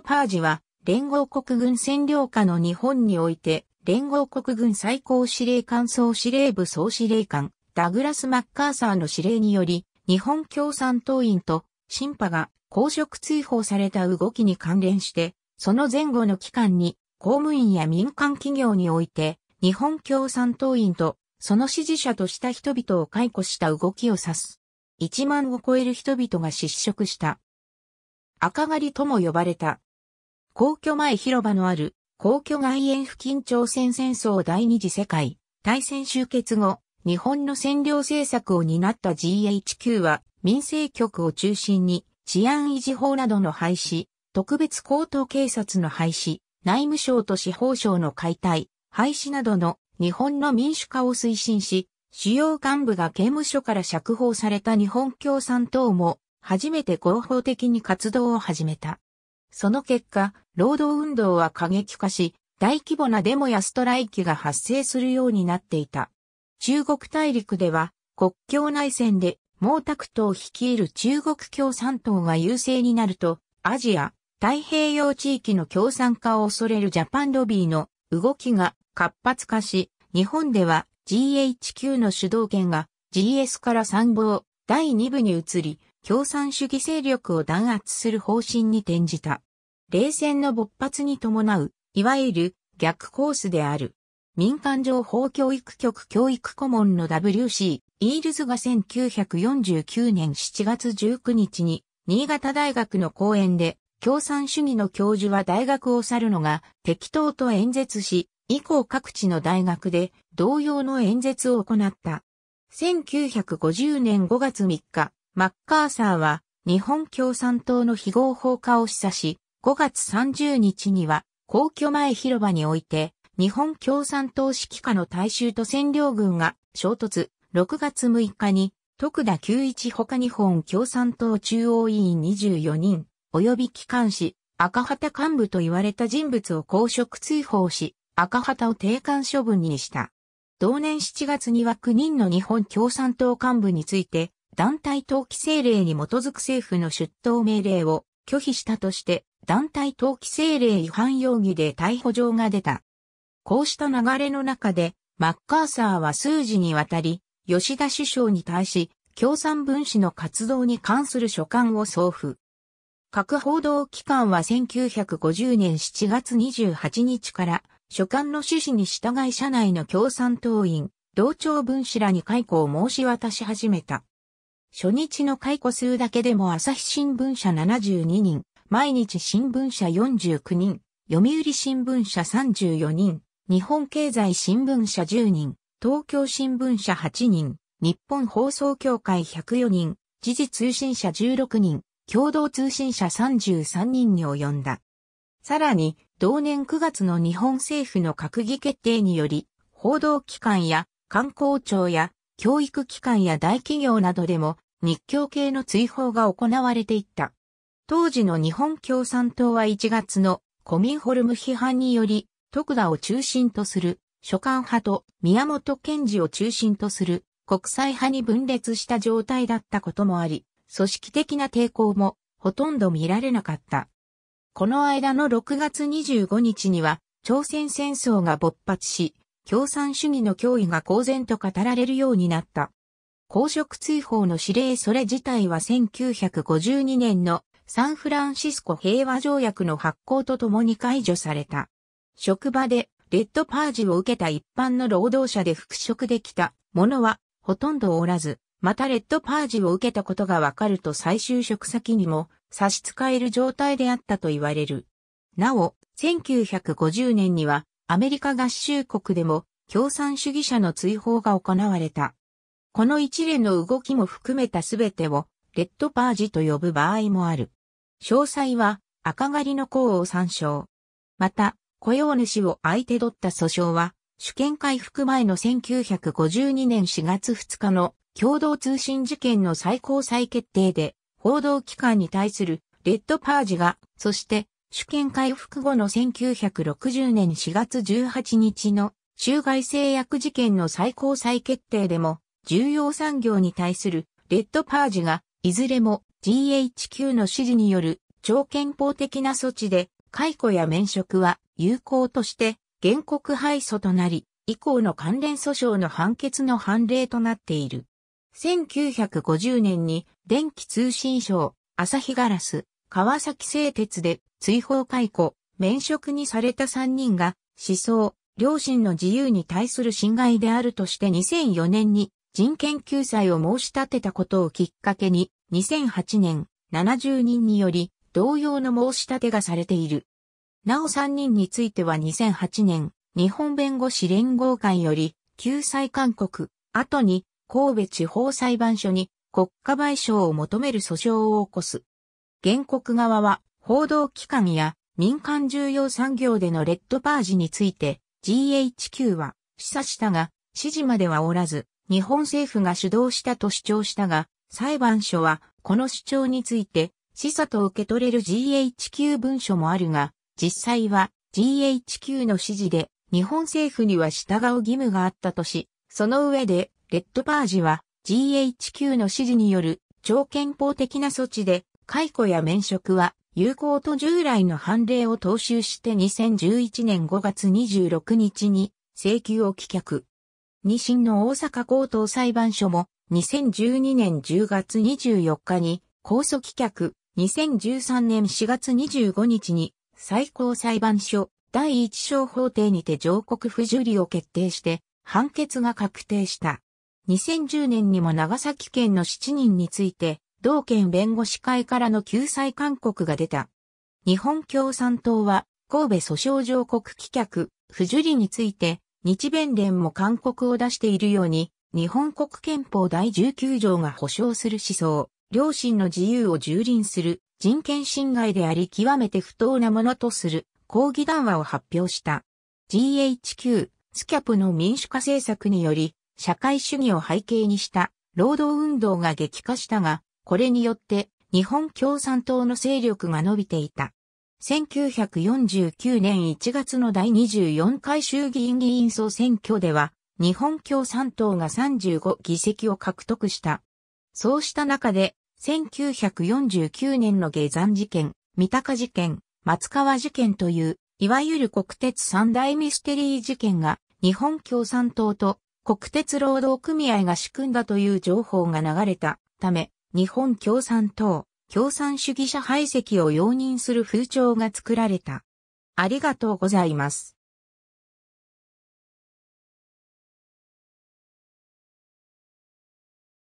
パージは、連合国軍占領下の日本において、連合国軍最高司令官総司令部総司令官、ダグラス・マッカーサーの指令により、日本共産党員と、審判が公職追放された動きに関連して、その前後の期間に、公務員や民間企業において、日本共産党員と、その支持者とした人々を解雇した動きを指す。1万を超える人々が失職した。赤狩りとも呼ばれた。皇居前広場のある皇居外苑付近朝鮮戦争第二次世界大戦終結後、日本の占領政策を担った GHQ は民政局を中心に治安維持法などの廃止、特別高等警察の廃止、内務省と司法省の解体、廃止などの日本の民主化を推進し、主要幹部が刑務所から釈放された日本共産党も初めて合法的に活動を始めた。その結果、労働運動は過激化し、大規模なデモやストライキが発生するようになっていた。中国大陸では、国境内戦で毛沢東率いる中国共産党が優勢になると、アジア、太平洋地域の共産化を恐れるジャパンロビーの動きが活発化し、日本では GHQ の主導権が GS から参謀第2部に移り、共産主義勢力を弾圧する方針に転じた。冷戦の勃発に伴う、いわゆる逆コースである。民間情報教育局教育顧問の WC、イールズが1949年7月19日に、新潟大学の講演で、共産主義の教授は大学を去るのが適当と演説し、以降各地の大学で同様の演説を行った。1950年5月3日、マッカーサーは日本共産党の非合法化を示唆し、5月30日には皇居前広場において、日本共産党指揮下の大衆と占領軍が衝突、6月6日に、徳田九一他日本共産党中央委員24人、及び機関士、赤旗幹部と言われた人物を公職追放し、赤旗を定款処分にした。同年7月には9人の日本共産党幹部について、団体登記政令に基づく政府の出頭命令を拒否したとして、団体登記政令違反容疑で逮捕状が出た。こうした流れの中で、マッカーサーは数時にわたり、吉田首相に対し、共産分子の活動に関する書簡を送付。各報道機関は1950年7月28日から、書簡の趣旨に従い社内の共産党員、同調分子らに解雇を申し渡し始めた。初日の解雇数だけでも朝日新聞社72人、毎日新聞社49人、読売新聞社34人、日本経済新聞社10人、東京新聞社8人、日本放送協会104人、時事通信社16人、共同通信社33人に及んだ。さらに、同年9月の日本政府の閣議決定により、報道機関や観光庁や教育機関や大企業などでも日教系の追放が行われていった。当時の日本共産党は1月のコミンホルム批判により、徳田を中心とする所管派と宮本賢治を中心とする国際派に分裂した状態だったこともあり、組織的な抵抗もほとんど見られなかった。この間の6月25日には朝鮮戦争が勃発し、共産主義の脅威が公然と語られるようになった。公職追放の指令それ自体は1952年のサンフランシスコ平和条約の発行とともに解除された。職場でレッドパージを受けた一般の労働者で復職できた者はほとんどおらず、またレッドパージを受けたことがわかると再就職先にも差し支える状態であったと言われる。なお、1950年にはアメリカ合衆国でも共産主義者の追放が行われた。この一連の動きも含めたすべてをレッドパージと呼ぶ場合もある。詳細は赤狩りの項を参照。また、雇用主を相手取った訴訟は、主権回復前の1952年4月2日の共同通信事件の最高裁決定で、報道機関に対するレッドパージが、そして主権回復後の1960年4月18日の州外製薬事件の最高裁決定でも重要産業に対するレッドパージがいずれも GHQ の指示による超憲法的な措置で解雇や免職は有効として原告敗訴となり以降の関連訴訟の判決の判例となっている。1950年に電気通信省、朝日ガラス、川崎製鉄で追放解雇、免職にされた3人が、思想、両親の自由に対する侵害であるとして2004年に人権救済を申し立てたことをきっかけに、2008年、70人により、同様の申し立てがされている。なお3人については2008年、日本弁護士連合会より、救済勧告、後に、神戸地方裁判所に国家賠償を求める訴訟を起こす。原告側は、報道機関や民間重要産業でのレッドパージについて GHQ は示唆したが、指示まではおらず、日本政府が主導したと主張したが、裁判所はこの主張について示唆と受け取れる GHQ 文書もあるが、実際は GHQ の指示で日本政府には従う義務があったとし、その上でレッドパージは GHQ の指示による超憲法的な措置で解雇や免職は有効と従来の判例を踏襲して2011年5月26日に請求を棄却。二審の大阪高等裁判所も2012年10月24日に控訴棄却、2013年4月25日に最高裁判所第一小法廷にて上告不受理を決定して判決が確定した。2010年にも長崎県の7人について同県弁護士会からの救済勧告が出た。日本共産党は、神戸訴訟上告棄却、不受理について、日弁連も勧告を出しているように、日本国憲法第19条が保障する思想、両親の自由を蹂躙する、人権侵害であり極めて不当なものとする、抗議談話を発表した。GHQ、スキャプの民主化政策により、社会主義を背景にした、労働運動が激化したが、これによって日本共産党の勢力が伸びていた。1949年1月の第24回衆議院議員総選挙では、日本共産党が35議席を獲得した。そうした中で、1949年の下山事件、三鷹事件、松川事件という、いわゆる国鉄三大ミステリー事件が、日本共産党と国鉄労働組合が仕組んだという情報が流れたため、日本共産党、共産主義者排斥を容認する風潮が作られた。ありがとうございます。